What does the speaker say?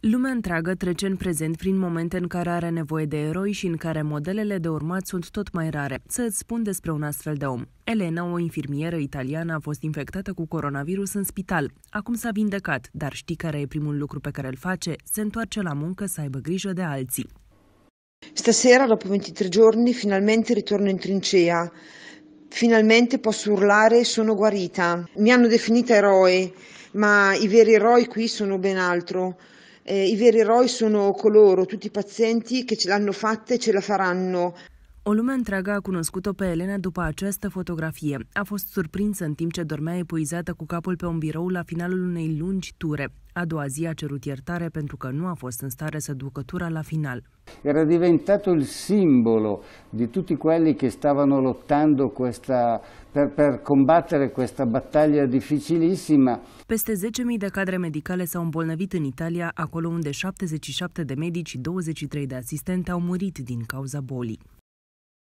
Lumea întreagă trece în prezent prin momente în care are nevoie de eroi și în care modelele de urmat sunt tot mai rare. Să îți spun despre un astfel de om. Elena, o infirmieră italiană, a fost infectată cu coronavirus în spital. Acum s-a vindecat, dar știi care e primul lucru pe care îl face? Se întoarce la muncă să aibă grijă de alții. Stasera, dopo 23 giorni, finalmente ritorno in trincea. Finalmente posso urlare sono guarita. Mi hanno definita eroe, ma i veri eroi qui sono ben altro. Eh, I veri eroi sono coloro, tutti i pazienti che ce l'hanno fatta e ce la faranno. O lume întreagă a cunoscut-o pe Elena după această fotografie. A fost surprinsă în timp ce dormea epuizată cu capul pe un birou la finalul unei lungi ture. A doua zi a cerut iertare pentru că nu a fost în stare să ducă tura la final. Era diventato il simbolo di tutti quelli che stavano lottando questa, per, per combattere questa battaglia difficilissima. Peste 10.000 de cadre medicale s-au îmbolnăvit în Italia, acolo unde 77 de medici și 23 de asistente au murit din cauza bolii.